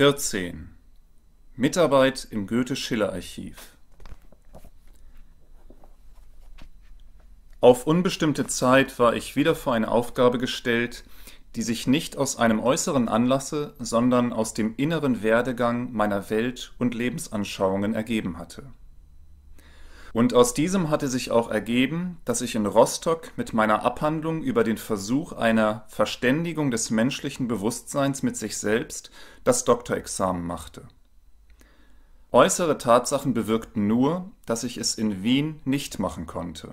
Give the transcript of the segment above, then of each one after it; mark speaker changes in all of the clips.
Speaker 1: 14 Mitarbeit im Goethe-Schiller-Archiv Auf unbestimmte Zeit war ich wieder vor eine Aufgabe gestellt, die sich nicht aus einem äußeren Anlasse, sondern aus dem inneren Werdegang meiner Welt- und Lebensanschauungen ergeben hatte. Und aus diesem hatte sich auch ergeben, dass ich in Rostock mit meiner Abhandlung über den Versuch einer Verständigung des menschlichen Bewusstseins mit sich selbst das Doktorexamen machte. Äußere Tatsachen bewirkten nur, dass ich es in Wien nicht machen konnte.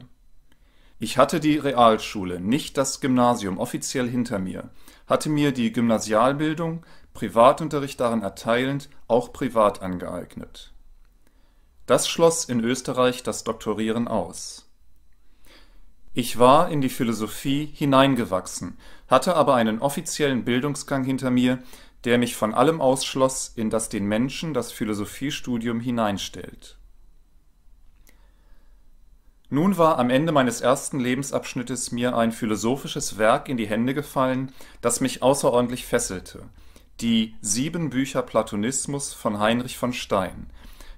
Speaker 1: Ich hatte die Realschule, nicht das Gymnasium offiziell hinter mir, hatte mir die Gymnasialbildung, Privatunterricht daran erteilend, auch privat angeeignet. Das schloss in Österreich das Doktorieren aus. Ich war in die Philosophie hineingewachsen, hatte aber einen offiziellen Bildungsgang hinter mir, der mich von allem ausschloss, in das den Menschen das Philosophiestudium hineinstellt. Nun war am Ende meines ersten Lebensabschnittes mir ein philosophisches Werk in die Hände gefallen, das mich außerordentlich fesselte. Die Sieben Bücher Platonismus von Heinrich von Stein –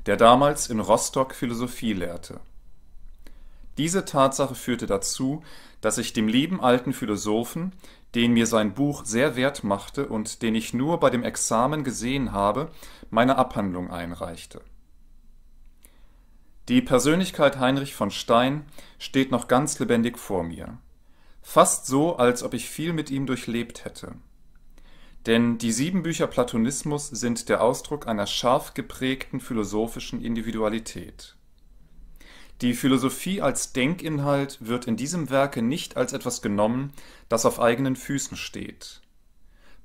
Speaker 1: der damals in Rostock Philosophie lehrte. Diese Tatsache führte dazu, dass ich dem lieben alten Philosophen, den mir sein Buch sehr wert machte und den ich nur bei dem Examen gesehen habe, meine Abhandlung einreichte. Die Persönlichkeit Heinrich von Stein steht noch ganz lebendig vor mir. Fast so, als ob ich viel mit ihm durchlebt hätte. Denn die sieben Bücher Platonismus sind der Ausdruck einer scharf geprägten philosophischen Individualität. Die Philosophie als Denkinhalt wird in diesem Werke nicht als etwas genommen, das auf eigenen Füßen steht.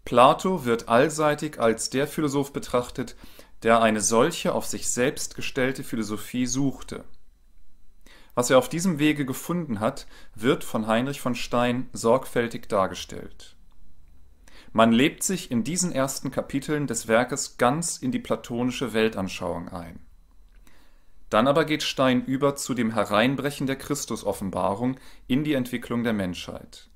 Speaker 1: Plato wird allseitig als der Philosoph betrachtet, der eine solche auf sich selbst gestellte Philosophie suchte. Was er auf diesem Wege gefunden hat, wird von Heinrich von Stein sorgfältig dargestellt. Man lebt sich in diesen ersten Kapiteln des Werkes ganz in die platonische Weltanschauung ein. Dann aber geht Stein über zu dem Hereinbrechen der Christusoffenbarung in die Entwicklung der Menschheit.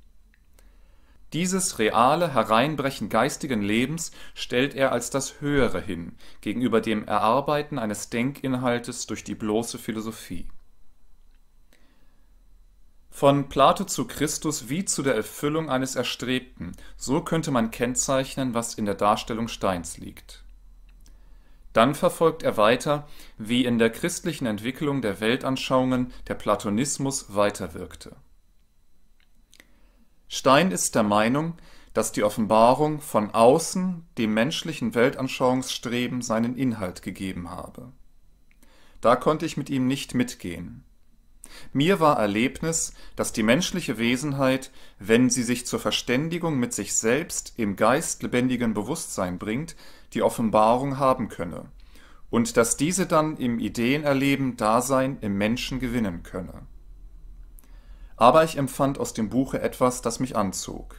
Speaker 1: Dieses reale Hereinbrechen geistigen Lebens stellt er als das Höhere hin, gegenüber dem Erarbeiten eines Denkinhaltes durch die bloße Philosophie von Plato zu Christus wie zu der Erfüllung eines Erstrebten, so könnte man kennzeichnen, was in der Darstellung Steins liegt. Dann verfolgt er weiter, wie in der christlichen Entwicklung der Weltanschauungen der Platonismus weiterwirkte. Stein ist der Meinung, dass die Offenbarung von außen dem menschlichen Weltanschauungsstreben seinen Inhalt gegeben habe. Da konnte ich mit ihm nicht mitgehen. Mir war Erlebnis, dass die menschliche Wesenheit, wenn sie sich zur Verständigung mit sich selbst im Geist lebendigen Bewusstsein bringt, die Offenbarung haben könne, und dass diese dann im Ideenerleben Dasein im Menschen gewinnen könne. Aber ich empfand aus dem Buche etwas, das mich anzog.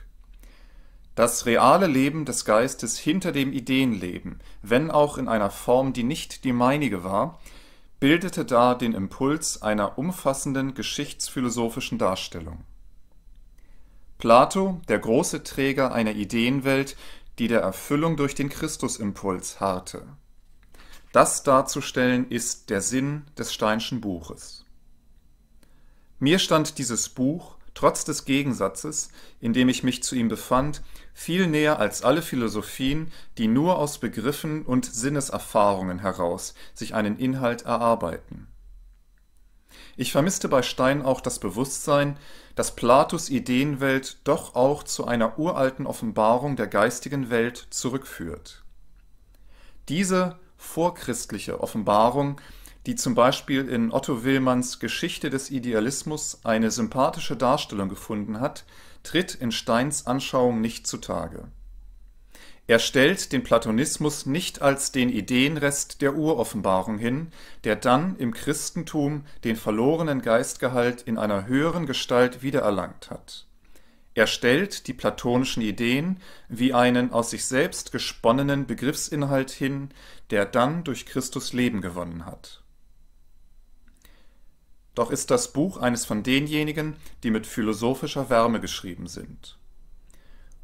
Speaker 1: Das reale Leben des Geistes hinter dem Ideenleben, wenn auch in einer Form, die nicht die meinige war, bildete da den Impuls einer umfassenden geschichtsphilosophischen Darstellung. Plato, der große Träger einer Ideenwelt, die der Erfüllung durch den Christusimpuls harrte. Das darzustellen ist der Sinn des Steinschen Buches. Mir stand dieses Buch, trotz des Gegensatzes, in dem ich mich zu ihm befand, viel näher als alle Philosophien, die nur aus Begriffen und Sinneserfahrungen heraus sich einen Inhalt erarbeiten. Ich vermisste bei Stein auch das Bewusstsein, dass Platos Ideenwelt doch auch zu einer uralten Offenbarung der geistigen Welt zurückführt. Diese vorchristliche Offenbarung, die zum Beispiel in Otto Willmanns Geschichte des Idealismus eine sympathische Darstellung gefunden hat, tritt in Steins Anschauung nicht zutage. Er stellt den Platonismus nicht als den Ideenrest der Uroffenbarung hin, der dann im Christentum den verlorenen Geistgehalt in einer höheren Gestalt wiedererlangt hat. Er stellt die platonischen Ideen wie einen aus sich selbst gesponnenen Begriffsinhalt hin, der dann durch Christus Leben gewonnen hat doch ist das Buch eines von denjenigen, die mit philosophischer Wärme geschrieben sind.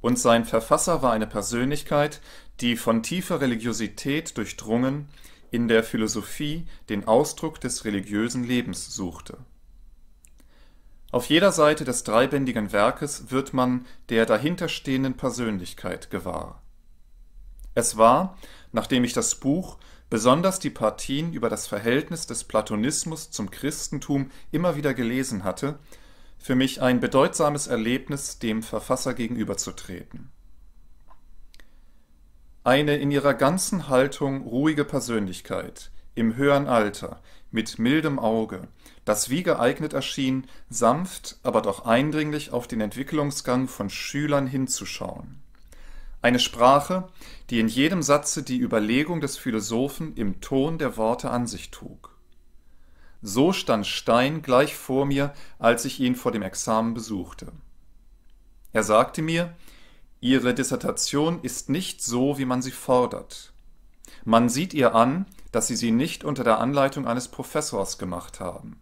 Speaker 1: Und sein Verfasser war eine Persönlichkeit, die von tiefer Religiosität durchdrungen in der Philosophie den Ausdruck des religiösen Lebens suchte. Auf jeder Seite des dreibändigen Werkes wird man der dahinterstehenden Persönlichkeit gewahr. Es war, nachdem ich das Buch besonders die Partien über das Verhältnis des Platonismus zum Christentum immer wieder gelesen hatte, für mich ein bedeutsames Erlebnis, dem Verfasser gegenüberzutreten. Eine in ihrer ganzen Haltung ruhige Persönlichkeit, im höheren Alter, mit mildem Auge, das wie geeignet erschien, sanft, aber doch eindringlich auf den Entwicklungsgang von Schülern hinzuschauen. Eine Sprache, die in jedem Satze die Überlegung des Philosophen im Ton der Worte an sich trug. So stand Stein gleich vor mir, als ich ihn vor dem Examen besuchte. Er sagte mir, Ihre Dissertation ist nicht so, wie man sie fordert. Man sieht ihr an, dass Sie sie nicht unter der Anleitung eines Professors gemacht haben.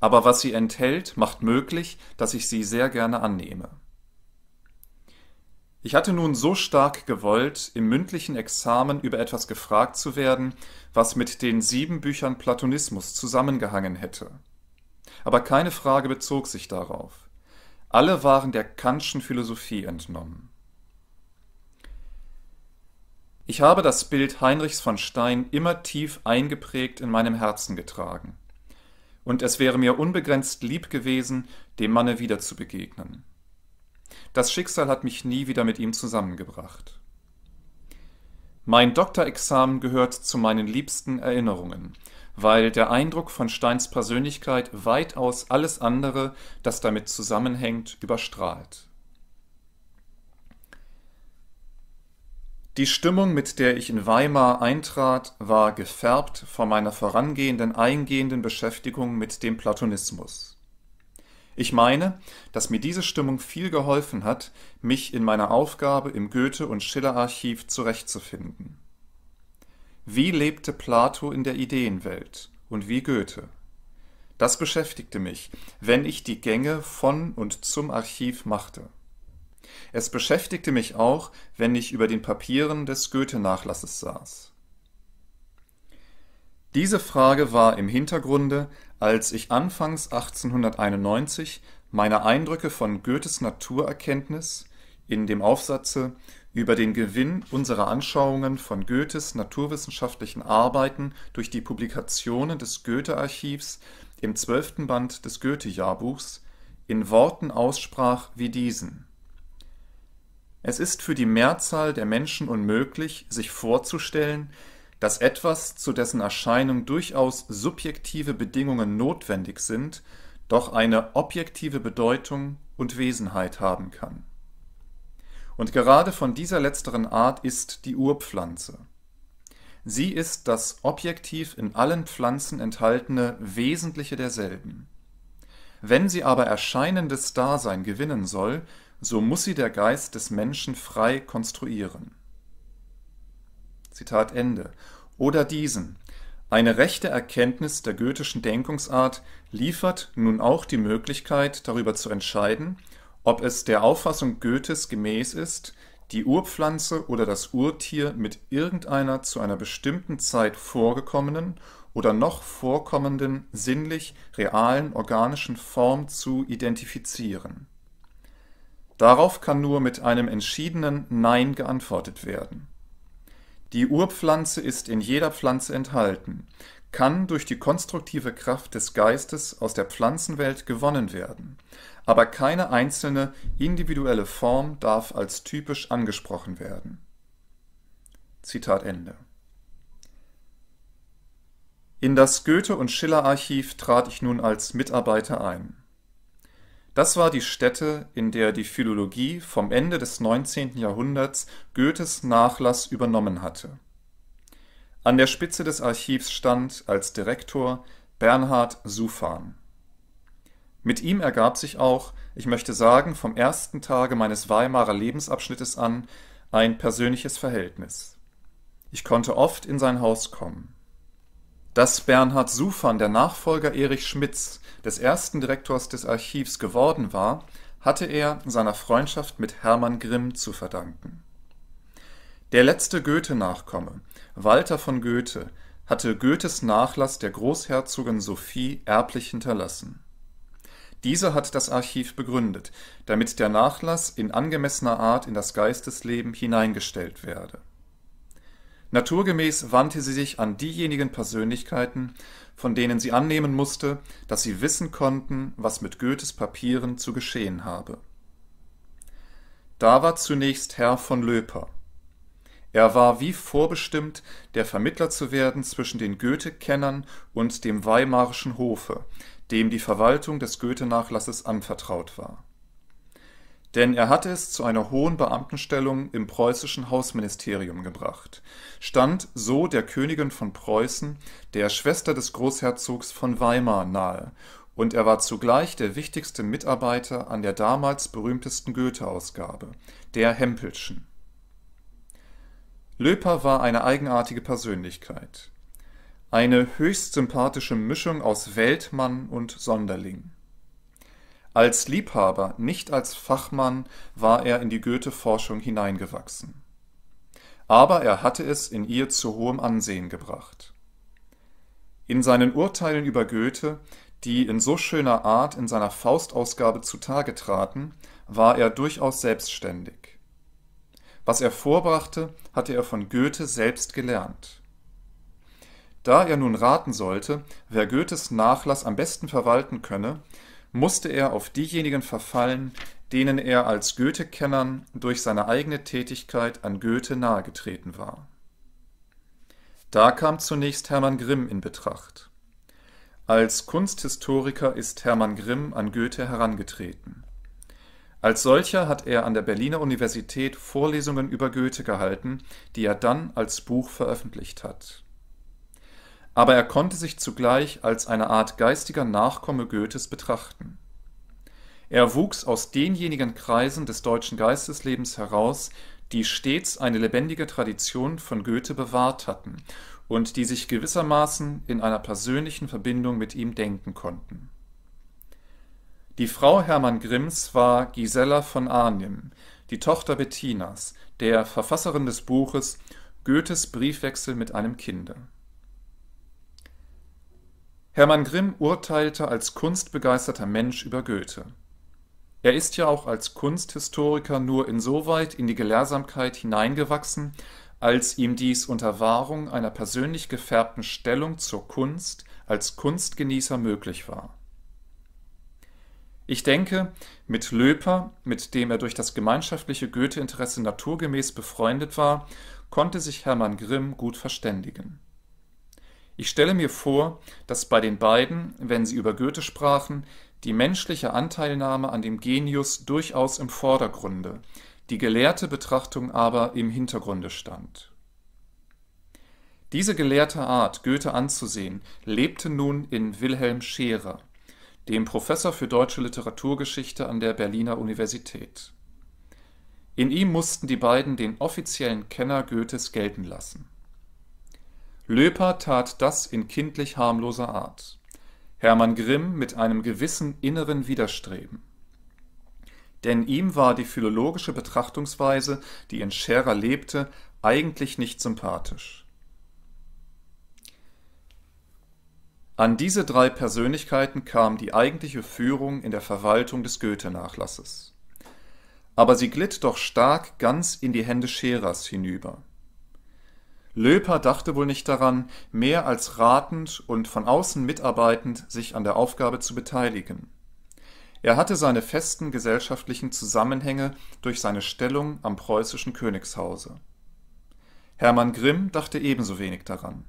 Speaker 1: Aber was sie enthält, macht möglich, dass ich sie sehr gerne annehme. Ich hatte nun so stark gewollt, im mündlichen Examen über etwas gefragt zu werden, was mit den sieben Büchern Platonismus zusammengehangen hätte. Aber keine Frage bezog sich darauf. Alle waren der Kantschen Philosophie entnommen. Ich habe das Bild Heinrichs von Stein immer tief eingeprägt in meinem Herzen getragen. Und es wäre mir unbegrenzt lieb gewesen, dem Manne wieder zu begegnen. Das Schicksal hat mich nie wieder mit ihm zusammengebracht. Mein Doktorexamen gehört zu meinen liebsten Erinnerungen, weil der Eindruck von Steins Persönlichkeit weitaus alles andere, das damit zusammenhängt, überstrahlt. Die Stimmung, mit der ich in Weimar eintrat, war gefärbt von meiner vorangehenden eingehenden Beschäftigung mit dem Platonismus. Ich meine, dass mir diese Stimmung viel geholfen hat, mich in meiner Aufgabe im Goethe- und Schiller-Archiv zurechtzufinden. Wie lebte Plato in der Ideenwelt und wie Goethe? Das beschäftigte mich, wenn ich die Gänge von und zum Archiv machte. Es beschäftigte mich auch, wenn ich über den Papieren des Goethe-Nachlasses saß. Diese Frage war im Hintergrunde, als ich anfangs 1891 meine Eindrücke von Goethes Naturerkenntnis in dem Aufsatze Über den Gewinn unserer Anschauungen von Goethes naturwissenschaftlichen Arbeiten durch die Publikationen des Goethe-Archivs im zwölften Band des Goethe-Jahrbuchs in Worten aussprach wie diesen Es ist für die Mehrzahl der Menschen unmöglich, sich vorzustellen, dass etwas, zu dessen Erscheinung durchaus subjektive Bedingungen notwendig sind, doch eine objektive Bedeutung und Wesenheit haben kann. Und gerade von dieser letzteren Art ist die Urpflanze. Sie ist das objektiv in allen Pflanzen enthaltene Wesentliche derselben. Wenn sie aber erscheinendes Dasein gewinnen soll, so muss sie der Geist des Menschen frei konstruieren. Zitat Ende. Oder diesen. Eine rechte Erkenntnis der goethischen Denkungsart liefert nun auch die Möglichkeit, darüber zu entscheiden, ob es der Auffassung Goethes gemäß ist, die Urpflanze oder das Urtier mit irgendeiner zu einer bestimmten Zeit vorgekommenen oder noch vorkommenden sinnlich realen organischen Form zu identifizieren. Darauf kann nur mit einem entschiedenen Nein geantwortet werden die Urpflanze ist in jeder Pflanze enthalten, kann durch die konstruktive Kraft des Geistes aus der Pflanzenwelt gewonnen werden, aber keine einzelne individuelle Form darf als typisch angesprochen werden. Zitat Ende. In das Goethe- und Schiller-Archiv trat ich nun als Mitarbeiter ein. Das war die Stätte, in der die Philologie vom Ende des 19. Jahrhunderts Goethes Nachlass übernommen hatte. An der Spitze des Archivs stand als Direktor Bernhard Sufan. Mit ihm ergab sich auch, ich möchte sagen, vom ersten Tage meines Weimarer Lebensabschnittes an ein persönliches Verhältnis. Ich konnte oft in sein Haus kommen. Dass Bernhard Sufan der Nachfolger Erich Schmidts des ersten Direktors des Archivs geworden war, hatte er seiner Freundschaft mit Hermann Grimm zu verdanken. Der letzte Goethe-Nachkomme, Walter von Goethe, hatte Goethes Nachlass der Großherzogin Sophie erblich hinterlassen. Diese hat das Archiv begründet, damit der Nachlass in angemessener Art in das Geistesleben hineingestellt werde. Naturgemäß wandte sie sich an diejenigen Persönlichkeiten, von denen sie annehmen musste, dass sie wissen konnten, was mit Goethes Papieren zu geschehen habe. Da war zunächst Herr von Löper. Er war wie vorbestimmt, der Vermittler zu werden zwischen den Goethe-Kennern und dem weimarischen Hofe, dem die Verwaltung des Goethe-Nachlasses anvertraut war denn er hatte es zu einer hohen Beamtenstellung im preußischen Hausministerium gebracht, stand so der Königin von Preußen, der Schwester des Großherzogs von Weimar, nahe, und er war zugleich der wichtigste Mitarbeiter an der damals berühmtesten Goethe-Ausgabe, der Hempelschen. Löper war eine eigenartige Persönlichkeit eine höchst sympathische Mischung aus Weltmann und Sonderling. Als Liebhaber, nicht als Fachmann war er in die Goethe-Forschung hineingewachsen. Aber er hatte es in ihr zu hohem Ansehen gebracht. In seinen Urteilen über Goethe, die in so schöner Art in seiner Faustausgabe zutage traten, war er durchaus selbstständig. Was er vorbrachte, hatte er von Goethe selbst gelernt. Da er nun raten sollte, wer Goethes Nachlass am besten verwalten könne, musste er auf diejenigen verfallen, denen er als Goethe-Kennern durch seine eigene Tätigkeit an Goethe nahegetreten war. Da kam zunächst Hermann Grimm in Betracht. Als Kunsthistoriker ist Hermann Grimm an Goethe herangetreten. Als solcher hat er an der Berliner Universität Vorlesungen über Goethe gehalten, die er dann als Buch veröffentlicht hat aber er konnte sich zugleich als eine Art geistiger Nachkomme Goethes betrachten. Er wuchs aus denjenigen Kreisen des deutschen Geisteslebens heraus, die stets eine lebendige Tradition von Goethe bewahrt hatten und die sich gewissermaßen in einer persönlichen Verbindung mit ihm denken konnten. Die Frau Hermann Grimms war Gisela von Arnim, die Tochter Bettinas, der Verfasserin des Buches Goethes Briefwechsel mit einem Kinde Hermann Grimm urteilte als kunstbegeisterter Mensch über Goethe. Er ist ja auch als Kunsthistoriker nur insoweit in die Gelehrsamkeit hineingewachsen, als ihm dies unter Wahrung einer persönlich gefärbten Stellung zur Kunst als Kunstgenießer möglich war. Ich denke, mit Löper, mit dem er durch das gemeinschaftliche Goethe-Interesse naturgemäß befreundet war, konnte sich Hermann Grimm gut verständigen. Ich stelle mir vor, dass bei den beiden, wenn sie über Goethe sprachen, die menschliche Anteilnahme an dem Genius durchaus im Vordergrunde, die gelehrte Betrachtung aber im Hintergrunde stand. Diese gelehrte Art, Goethe anzusehen, lebte nun in Wilhelm Scherer, dem Professor für deutsche Literaturgeschichte an der Berliner Universität. In ihm mussten die beiden den offiziellen Kenner Goethes gelten lassen. Löper tat das in kindlich harmloser Art. Hermann Grimm mit einem gewissen inneren Widerstreben. Denn ihm war die philologische Betrachtungsweise, die in Scherer lebte, eigentlich nicht sympathisch. An diese drei Persönlichkeiten kam die eigentliche Führung in der Verwaltung des Goethe-Nachlasses. Aber sie glitt doch stark ganz in die Hände Scherers hinüber. Löper dachte wohl nicht daran, mehr als ratend und von außen mitarbeitend sich an der Aufgabe zu beteiligen. Er hatte seine festen gesellschaftlichen Zusammenhänge durch seine Stellung am preußischen Königshause. Hermann Grimm dachte ebenso wenig daran.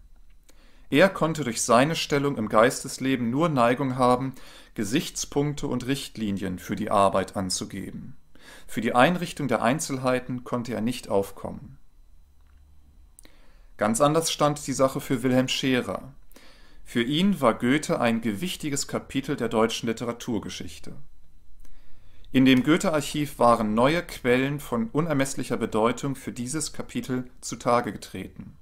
Speaker 1: Er konnte durch seine Stellung im Geistesleben nur Neigung haben, Gesichtspunkte und Richtlinien für die Arbeit anzugeben. Für die Einrichtung der Einzelheiten konnte er nicht aufkommen. Ganz anders stand die Sache für Wilhelm Scherer. Für ihn war Goethe ein gewichtiges Kapitel der deutschen Literaturgeschichte. In dem Goethe-Archiv waren neue Quellen von unermesslicher Bedeutung für dieses Kapitel zutage getreten.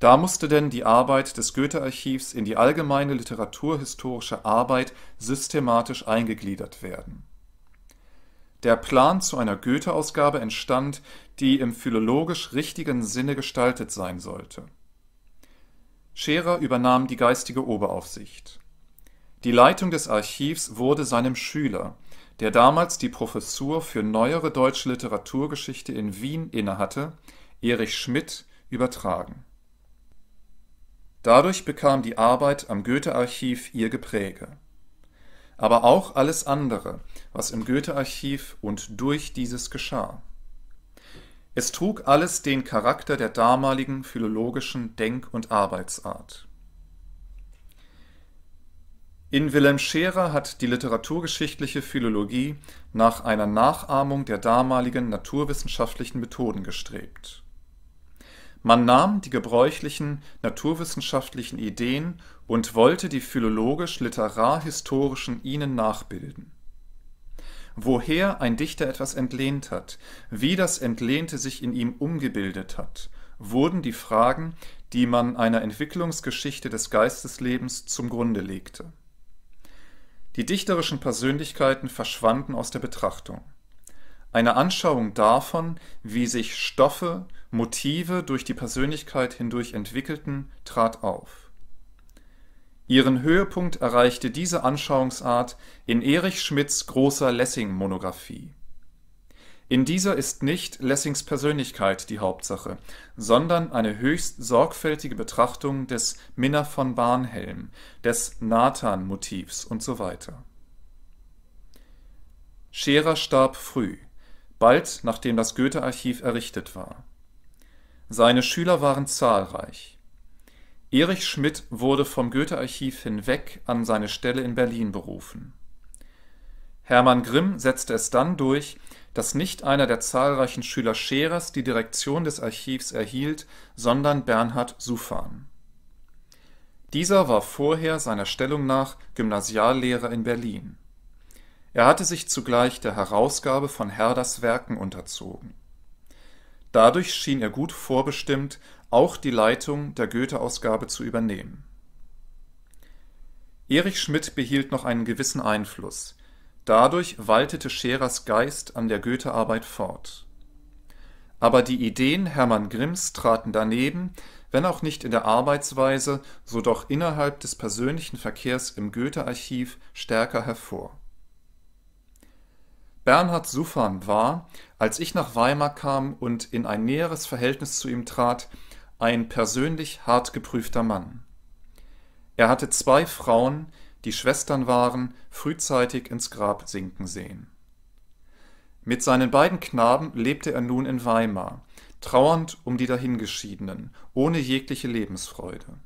Speaker 1: Da musste denn die Arbeit des Goethe-Archivs in die allgemeine literaturhistorische Arbeit systematisch eingegliedert werden der Plan zu einer Goethe-Ausgabe entstand, die im philologisch richtigen Sinne gestaltet sein sollte. Scherer übernahm die geistige Oberaufsicht. Die Leitung des Archivs wurde seinem Schüler, der damals die Professur für neuere deutsche Literaturgeschichte in Wien innehatte, Erich Schmidt, übertragen. Dadurch bekam die Arbeit am Goethe-Archiv ihr Gepräge aber auch alles andere, was im Goethe-Archiv und durch dieses geschah. Es trug alles den Charakter der damaligen philologischen Denk- und Arbeitsart. In Wilhelm Scherer hat die literaturgeschichtliche Philologie nach einer Nachahmung der damaligen naturwissenschaftlichen Methoden gestrebt. Man nahm die gebräuchlichen naturwissenschaftlichen Ideen und wollte die philologisch-literarhistorischen ihnen nachbilden. Woher ein Dichter etwas entlehnt hat, wie das Entlehnte sich in ihm umgebildet hat, wurden die Fragen, die man einer Entwicklungsgeschichte des Geisteslebens zum Grunde legte. Die dichterischen Persönlichkeiten verschwanden aus der Betrachtung. Eine Anschauung davon, wie sich Stoffe, Motive durch die Persönlichkeit hindurch entwickelten, trat auf. Ihren Höhepunkt erreichte diese Anschauungsart in Erich Schmidts großer Lessing-Monographie. In dieser ist nicht Lessings Persönlichkeit die Hauptsache, sondern eine höchst sorgfältige Betrachtung des Minna von Barnhelm, des Nathan-Motivs und so weiter. Scherer starb früh, bald nachdem das Goethe-Archiv errichtet war. Seine Schüler waren zahlreich Erich Schmidt wurde vom Goethe-Archiv hinweg an seine Stelle in Berlin berufen. Hermann Grimm setzte es dann durch, dass nicht einer der zahlreichen Schüler Scherers die Direktion des Archivs erhielt, sondern Bernhard Sufan. Dieser war vorher seiner Stellung nach Gymnasiallehrer in Berlin. Er hatte sich zugleich der Herausgabe von Herders Werken unterzogen. Dadurch schien er gut vorbestimmt auch die Leitung der Goethe-Ausgabe zu übernehmen. Erich Schmidt behielt noch einen gewissen Einfluss. Dadurch waltete Scherers Geist an der Goethe-Arbeit fort. Aber die Ideen Hermann Grimms traten daneben, wenn auch nicht in der Arbeitsweise, so doch innerhalb des persönlichen Verkehrs im Goethe-Archiv stärker hervor. Bernhard Suffan war, als ich nach Weimar kam und in ein näheres Verhältnis zu ihm trat, ein persönlich hart geprüfter Mann. Er hatte zwei Frauen, die Schwestern waren, frühzeitig ins Grab sinken sehen. Mit seinen beiden Knaben lebte er nun in Weimar, trauernd um die Dahingeschiedenen, ohne jegliche Lebensfreude.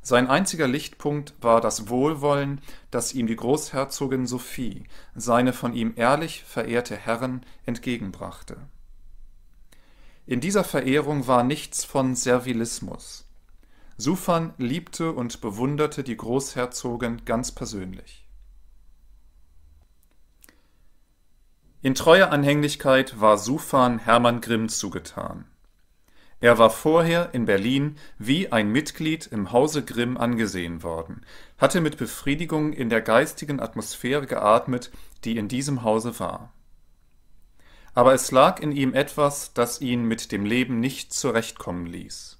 Speaker 1: Sein einziger Lichtpunkt war das Wohlwollen, das ihm die Großherzogin Sophie, seine von ihm ehrlich verehrte Herren, entgegenbrachte. In dieser Verehrung war nichts von Servilismus. Sufan liebte und bewunderte die Großherzogin ganz persönlich. In treuer Anhänglichkeit war Sufan Hermann Grimm zugetan. Er war vorher in Berlin wie ein Mitglied im Hause Grimm angesehen worden, hatte mit Befriedigung in der geistigen Atmosphäre geatmet, die in diesem Hause war aber es lag in ihm etwas, das ihn mit dem Leben nicht zurechtkommen ließ.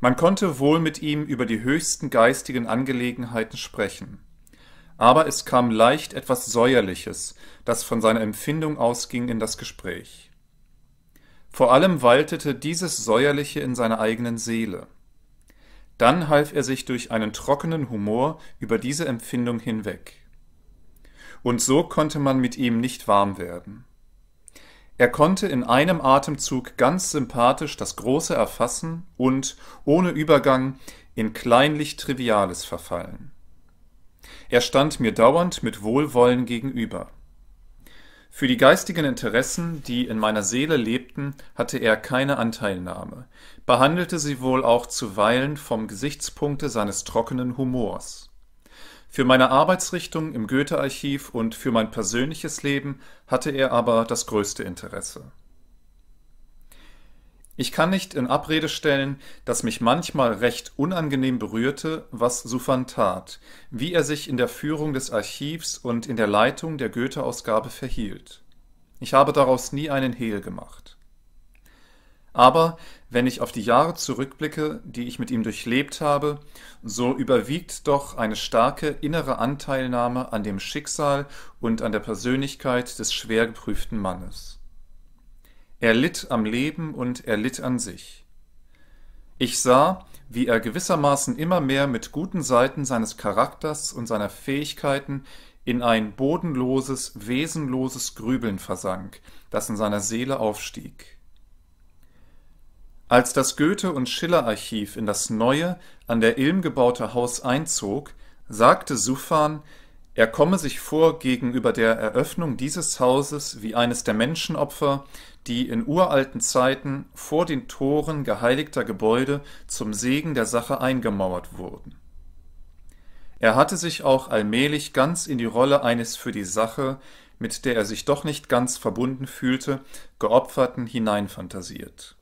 Speaker 1: Man konnte wohl mit ihm über die höchsten geistigen Angelegenheiten sprechen, aber es kam leicht etwas Säuerliches, das von seiner Empfindung ausging, in das Gespräch. Vor allem waltete dieses Säuerliche in seiner eigenen Seele. Dann half er sich durch einen trockenen Humor über diese Empfindung hinweg. Und so konnte man mit ihm nicht warm werden. Er konnte in einem Atemzug ganz sympathisch das Große erfassen und, ohne Übergang, in kleinlich Triviales verfallen. Er stand mir dauernd mit Wohlwollen gegenüber. Für die geistigen Interessen, die in meiner Seele lebten, hatte er keine Anteilnahme, behandelte sie wohl auch zuweilen vom Gesichtspunkte seines trockenen Humors. Für meine Arbeitsrichtung im Goethe-Archiv und für mein persönliches Leben hatte er aber das größte Interesse. Ich kann nicht in Abrede stellen, dass mich manchmal recht unangenehm berührte, was Suffan tat, wie er sich in der Führung des Archivs und in der Leitung der Goethe-Ausgabe verhielt. Ich habe daraus nie einen Hehl gemacht. Aber wenn ich auf die Jahre zurückblicke, die ich mit ihm durchlebt habe, so überwiegt doch eine starke innere Anteilnahme an dem Schicksal und an der Persönlichkeit des schwer geprüften Mannes. Er litt am Leben und er litt an sich. Ich sah, wie er gewissermaßen immer mehr mit guten Seiten seines Charakters und seiner Fähigkeiten in ein bodenloses, wesenloses Grübeln versank, das in seiner Seele aufstieg. Als das Goethe- und Schiller-Archiv in das neue, an der Ilm gebaute Haus einzog, sagte Suffan, er komme sich vor gegenüber der Eröffnung dieses Hauses wie eines der Menschenopfer, die in uralten Zeiten vor den Toren geheiligter Gebäude zum Segen der Sache eingemauert wurden. Er hatte sich auch allmählich ganz in die Rolle eines für die Sache, mit der er sich doch nicht ganz verbunden fühlte, Geopferten hineinfantasiert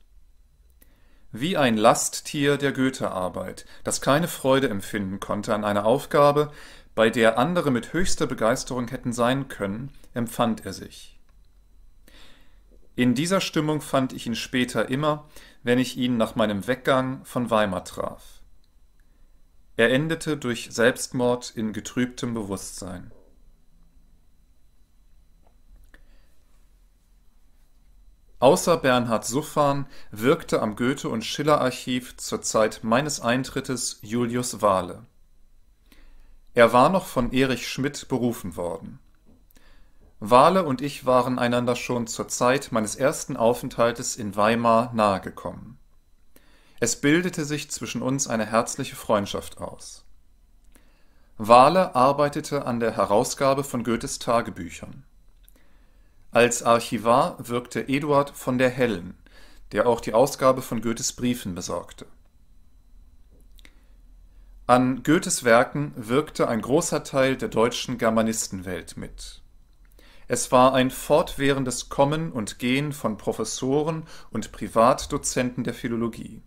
Speaker 1: wie ein Lasttier der Goethearbeit, das keine Freude empfinden konnte an einer Aufgabe, bei der andere mit höchster Begeisterung hätten sein können, empfand er sich. In dieser Stimmung fand ich ihn später immer, wenn ich ihn nach meinem Weggang von Weimar traf. Er endete durch Selbstmord in getrübtem Bewusstsein. Außer Bernhard Suffan wirkte am Goethe- und Schiller-Archiv zur Zeit meines Eintrittes Julius Wahle. Er war noch von Erich Schmidt berufen worden. Wahle und ich waren einander schon zur Zeit meines ersten Aufenthaltes in Weimar nahegekommen. Es bildete sich zwischen uns eine herzliche Freundschaft aus. Wahle arbeitete an der Herausgabe von Goethes Tagebüchern als Archivar wirkte Eduard von der Hellen, der auch die Ausgabe von Goethes Briefen besorgte. An Goethes Werken wirkte ein großer Teil der deutschen Germanistenwelt mit. Es war ein fortwährendes Kommen und Gehen von Professoren und Privatdozenten der Philologie.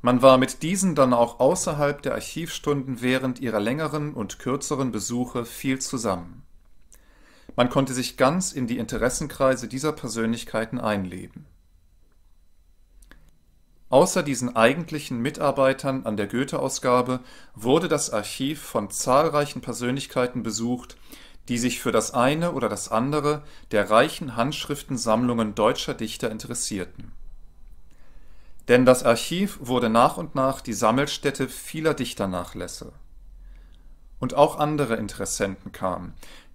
Speaker 1: Man war mit diesen dann auch außerhalb der Archivstunden während ihrer längeren und kürzeren Besuche viel zusammen man konnte sich ganz in die Interessenkreise dieser Persönlichkeiten einleben. Außer diesen eigentlichen Mitarbeitern an der Goethe-Ausgabe wurde das Archiv von zahlreichen Persönlichkeiten besucht, die sich für das eine oder das andere der reichen Handschriftensammlungen deutscher Dichter interessierten. Denn das Archiv wurde nach und nach die Sammelstätte vieler Dichternachlässe. Und auch andere Interessenten kamen,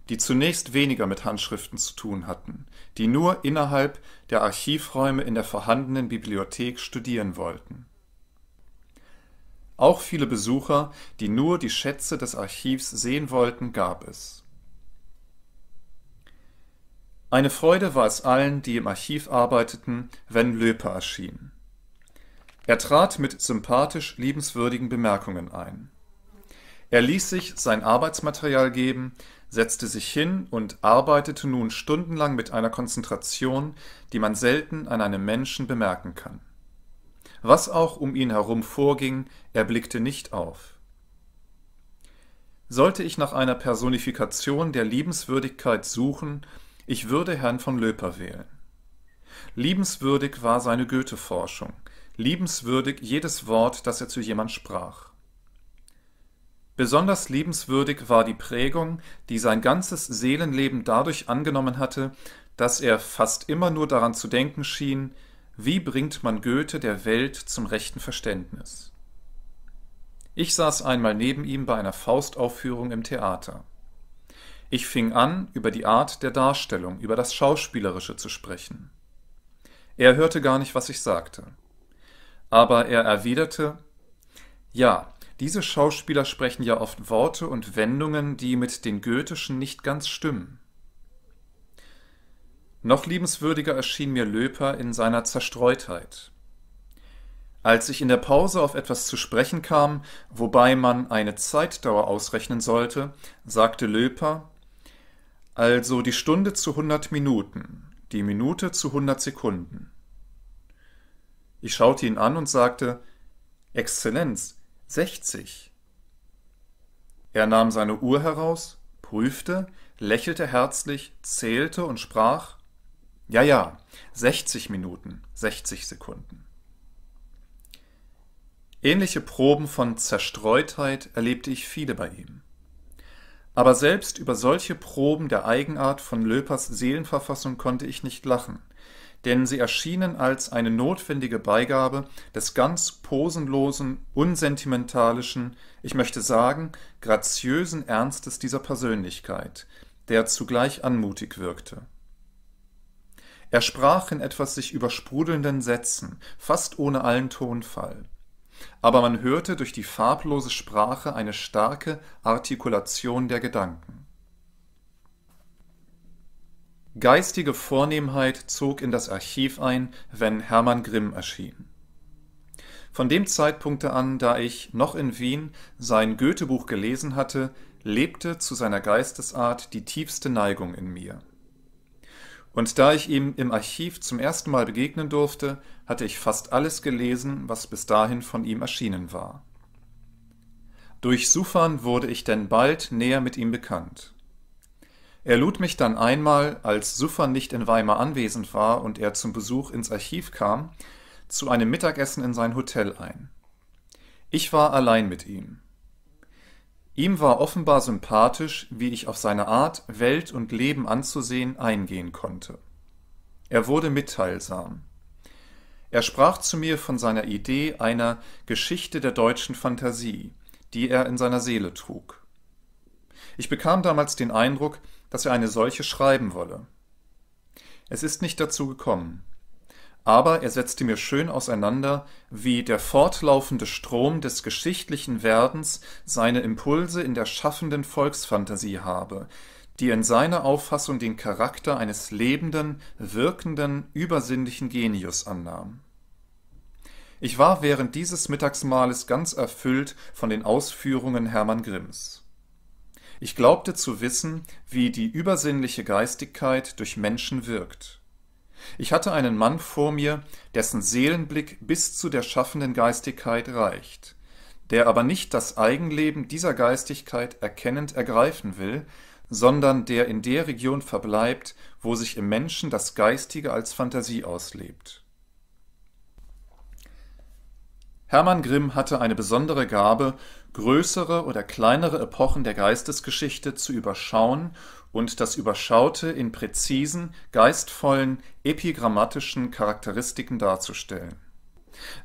Speaker 1: die zunächst weniger mit Handschriften zu tun hatten, die nur innerhalb der Archivräume in der vorhandenen Bibliothek studieren wollten. Auch viele Besucher, die nur die Schätze des Archivs sehen wollten, gab es. Eine Freude war es allen, die im Archiv arbeiteten, wenn Löper erschien. Er trat mit sympathisch liebenswürdigen Bemerkungen ein. Er ließ sich sein Arbeitsmaterial geben, setzte sich hin und arbeitete nun stundenlang mit einer Konzentration, die man selten an einem Menschen bemerken kann. Was auch um ihn herum vorging, er blickte nicht auf. Sollte ich nach einer Personifikation der Liebenswürdigkeit suchen, ich würde Herrn von Löper wählen. Liebenswürdig war seine Goethe-Forschung, liebenswürdig jedes Wort, das er zu jemand sprach. Besonders liebenswürdig war die Prägung, die sein ganzes Seelenleben dadurch angenommen hatte, dass er fast immer nur daran zu denken schien, wie bringt man Goethe der Welt zum rechten Verständnis? Ich saß einmal neben ihm bei einer Faustaufführung im Theater. Ich fing an, über die Art der Darstellung, über das Schauspielerische zu sprechen. Er hörte gar nicht, was ich sagte. Aber er erwiderte, ja, diese Schauspieler sprechen ja oft Worte und Wendungen, die mit den Goetheschen nicht ganz stimmen. Noch liebenswürdiger erschien mir Löper in seiner Zerstreutheit. Als ich in der Pause auf etwas zu sprechen kam, wobei man eine Zeitdauer ausrechnen sollte, sagte Löper Also die Stunde zu hundert Minuten, die Minute zu hundert Sekunden. Ich schaute ihn an und sagte Exzellenz, 60. Er nahm seine Uhr heraus, prüfte, lächelte herzlich, zählte und sprach Ja, ja, 60 Minuten, 60 Sekunden. Ähnliche Proben von Zerstreutheit erlebte ich viele bei ihm. Aber selbst über solche Proben der Eigenart von Löpers Seelenverfassung konnte ich nicht lachen, denn sie erschienen als eine notwendige Beigabe des ganz posenlosen, unsentimentalischen, ich möchte sagen, graziösen Ernstes dieser Persönlichkeit, der zugleich anmutig wirkte. Er sprach in etwas sich übersprudelnden Sätzen, fast ohne allen Tonfall. Aber man hörte durch die farblose Sprache eine starke Artikulation der Gedanken. Geistige Vornehmheit zog in das Archiv ein, wenn Hermann Grimm erschien. Von dem Zeitpunkte an, da ich, noch in Wien, sein Goethebuch gelesen hatte, lebte zu seiner Geistesart die tiefste Neigung in mir. Und da ich ihm im Archiv zum ersten Mal begegnen durfte, hatte ich fast alles gelesen, was bis dahin von ihm erschienen war. Durch Sufan wurde ich denn bald näher mit ihm bekannt. Er lud mich dann einmal, als Suffern nicht in Weimar anwesend war und er zum Besuch ins Archiv kam, zu einem Mittagessen in sein Hotel ein. Ich war allein mit ihm. Ihm war offenbar sympathisch, wie ich auf seine Art, Welt und Leben anzusehen, eingehen konnte. Er wurde mitteilsam. Er sprach zu mir von seiner Idee einer Geschichte der deutschen Fantasie, die er in seiner Seele trug. Ich bekam damals den Eindruck, dass er eine solche schreiben wolle. Es ist nicht dazu gekommen. Aber er setzte mir schön auseinander, wie der fortlaufende Strom des geschichtlichen Werdens seine Impulse in der schaffenden Volksfantasie habe, die in seiner Auffassung den Charakter eines lebenden, wirkenden, übersinnlichen Genius annahm. Ich war während dieses Mittagsmahles ganz erfüllt von den Ausführungen Hermann Grimms. Ich glaubte zu wissen, wie die übersinnliche Geistigkeit durch Menschen wirkt. Ich hatte einen Mann vor mir, dessen Seelenblick bis zu der schaffenden Geistigkeit reicht, der aber nicht das Eigenleben dieser Geistigkeit erkennend ergreifen will, sondern der in der Region verbleibt, wo sich im Menschen das Geistige als Fantasie auslebt. Hermann Grimm hatte eine besondere Gabe, größere oder kleinere Epochen der Geistesgeschichte zu überschauen und das Überschaute in präzisen, geistvollen, epigrammatischen Charakteristiken darzustellen.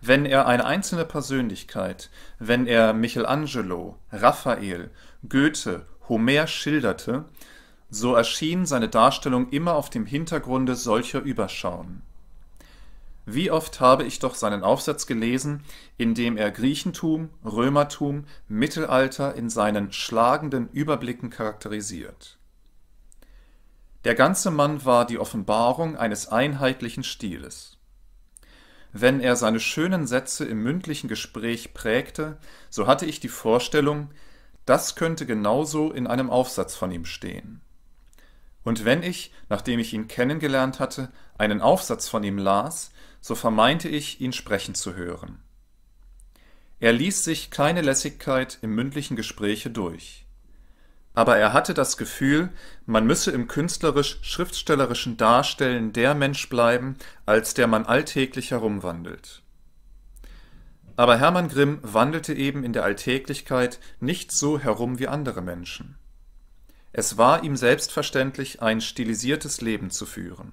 Speaker 1: Wenn er eine einzelne Persönlichkeit, wenn er Michelangelo, Raphael, Goethe, Homer schilderte, so erschien seine Darstellung immer auf dem Hintergrunde solcher Überschauen. Wie oft habe ich doch seinen Aufsatz gelesen, in dem er Griechentum, Römertum, Mittelalter in seinen schlagenden Überblicken charakterisiert. Der ganze Mann war die Offenbarung eines einheitlichen Stiles. Wenn er seine schönen Sätze im mündlichen Gespräch prägte, so hatte ich die Vorstellung, das könnte genauso in einem Aufsatz von ihm stehen. Und wenn ich, nachdem ich ihn kennengelernt hatte, einen Aufsatz von ihm las, so vermeinte ich, ihn sprechen zu hören. Er ließ sich keine Lässigkeit im mündlichen Gespräche durch. Aber er hatte das Gefühl, man müsse im künstlerisch-schriftstellerischen Darstellen der Mensch bleiben, als der man alltäglich herumwandelt. Aber Hermann Grimm wandelte eben in der Alltäglichkeit nicht so herum wie andere Menschen. Es war ihm selbstverständlich, ein stilisiertes Leben zu führen.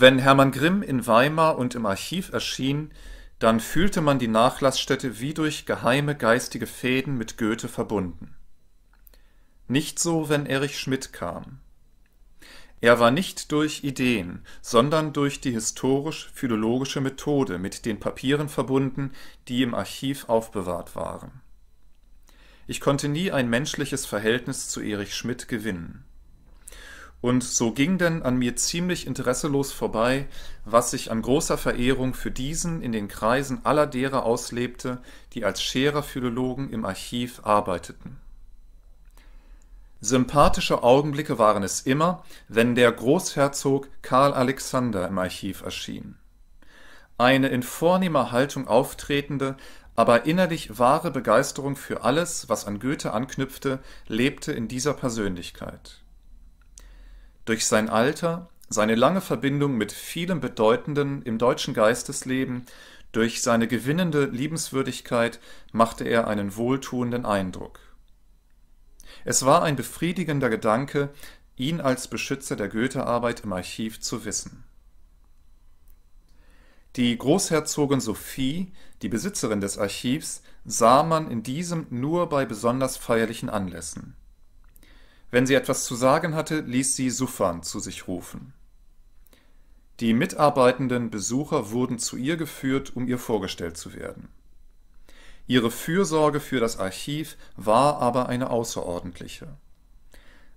Speaker 1: Wenn Hermann Grimm in Weimar und im Archiv erschien, dann fühlte man die Nachlassstätte wie durch geheime geistige Fäden mit Goethe verbunden. Nicht so, wenn Erich Schmidt kam. Er war nicht durch Ideen, sondern durch die historisch-philologische Methode mit den Papieren verbunden, die im Archiv aufbewahrt waren. Ich konnte nie ein menschliches Verhältnis zu Erich Schmidt gewinnen und so ging denn an mir ziemlich interesselos vorbei, was sich an großer Verehrung für diesen in den Kreisen aller derer auslebte, die als Scherer-Philologen im Archiv arbeiteten. Sympathische Augenblicke waren es immer, wenn der Großherzog Karl Alexander im Archiv erschien. Eine in vornehmer Haltung auftretende, aber innerlich wahre Begeisterung für alles, was an Goethe anknüpfte, lebte in dieser Persönlichkeit. Durch sein Alter, seine lange Verbindung mit vielem Bedeutenden im deutschen Geistesleben, durch seine gewinnende Liebenswürdigkeit machte er einen wohltuenden Eindruck. Es war ein befriedigender Gedanke, ihn als Beschützer der Goethearbeit im Archiv zu wissen. Die Großherzogin Sophie, die Besitzerin des Archivs, sah man in diesem nur bei besonders feierlichen Anlässen. Wenn sie etwas zu sagen hatte, ließ sie Suffan zu sich rufen. Die mitarbeitenden Besucher wurden zu ihr geführt, um ihr vorgestellt zu werden. Ihre Fürsorge für das Archiv war aber eine außerordentliche.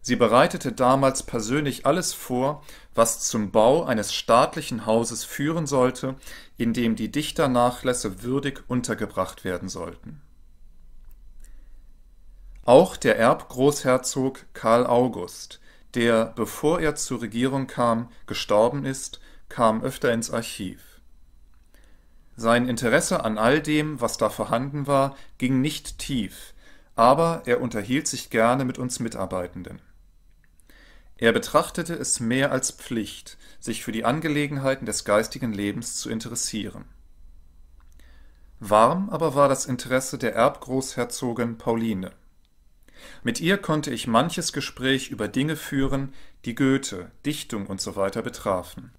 Speaker 1: Sie bereitete damals persönlich alles vor, was zum Bau eines staatlichen Hauses führen sollte, in dem die Dichternachlässe würdig untergebracht werden sollten. Auch der Erbgroßherzog Karl August, der, bevor er zur Regierung kam, gestorben ist, kam öfter ins Archiv. Sein Interesse an all dem, was da vorhanden war, ging nicht tief, aber er unterhielt sich gerne mit uns Mitarbeitenden. Er betrachtete es mehr als Pflicht, sich für die Angelegenheiten des geistigen Lebens zu interessieren. Warm aber war das Interesse der Erbgroßherzogin Pauline mit ihr konnte ich manches Gespräch über Dinge führen, die Goethe, Dichtung usw. betrafen.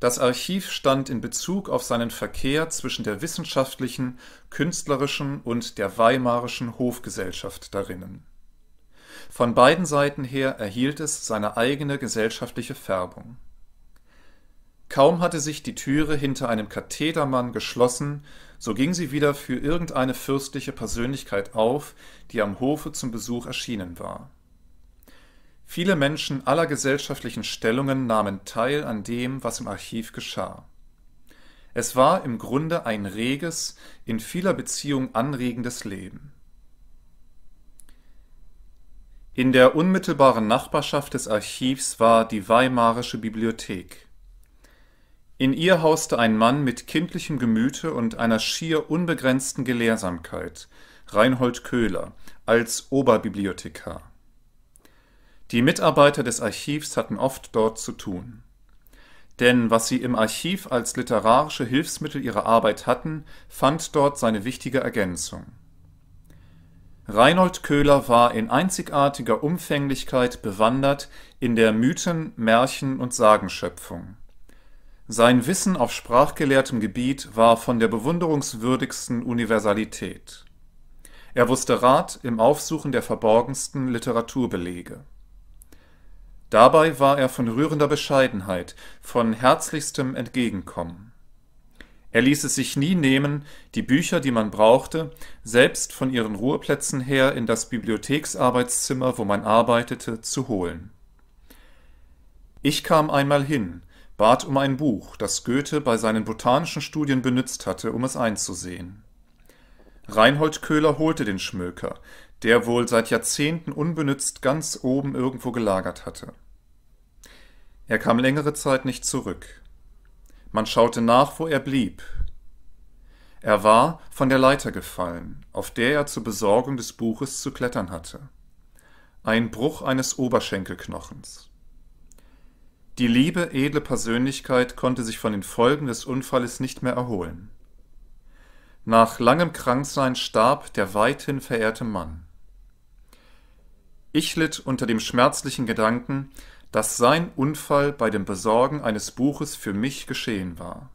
Speaker 1: Das Archiv stand in Bezug auf seinen Verkehr zwischen der wissenschaftlichen, künstlerischen und der weimarischen Hofgesellschaft darinnen. Von beiden Seiten her erhielt es seine eigene gesellschaftliche Färbung. Kaum hatte sich die Türe hinter einem Kathedermann geschlossen, so ging sie wieder für irgendeine fürstliche Persönlichkeit auf, die am Hofe zum Besuch erschienen war. Viele Menschen aller gesellschaftlichen Stellungen nahmen teil an dem, was im Archiv geschah. Es war im Grunde ein reges, in vieler Beziehung anregendes Leben. In der unmittelbaren Nachbarschaft des Archivs war die Weimarische Bibliothek. In ihr hauste ein Mann mit kindlichem Gemüte und einer schier unbegrenzten Gelehrsamkeit, Reinhold Köhler, als Oberbibliothekar. Die Mitarbeiter des Archivs hatten oft dort zu tun. Denn was sie im Archiv als literarische Hilfsmittel ihrer Arbeit hatten, fand dort seine wichtige Ergänzung. Reinhold Köhler war in einzigartiger Umfänglichkeit bewandert in der Mythen, Märchen und Sagenschöpfung sein Wissen auf sprachgelehrtem Gebiet war von der bewunderungswürdigsten Universalität. Er wusste Rat im Aufsuchen der verborgensten Literaturbelege. Dabei war er von rührender Bescheidenheit, von herzlichstem Entgegenkommen. Er ließ es sich nie nehmen, die Bücher, die man brauchte, selbst von ihren Ruheplätzen her in das Bibliotheksarbeitszimmer, wo man arbeitete, zu holen. Ich kam einmal hin, bat um ein Buch, das Goethe bei seinen botanischen Studien benützt hatte, um es einzusehen. Reinhold Köhler holte den Schmöker, der wohl seit Jahrzehnten unbenützt ganz oben irgendwo gelagert hatte. Er kam längere Zeit nicht zurück. Man schaute nach, wo er blieb. Er war von der Leiter gefallen, auf der er zur Besorgung des Buches zu klettern hatte. Ein Bruch eines Oberschenkelknochens. Die liebe, edle Persönlichkeit konnte sich von den Folgen des Unfalles nicht mehr erholen. Nach langem Kranksein starb der weithin verehrte Mann. Ich litt unter dem schmerzlichen Gedanken, dass sein Unfall bei dem Besorgen eines Buches für mich geschehen war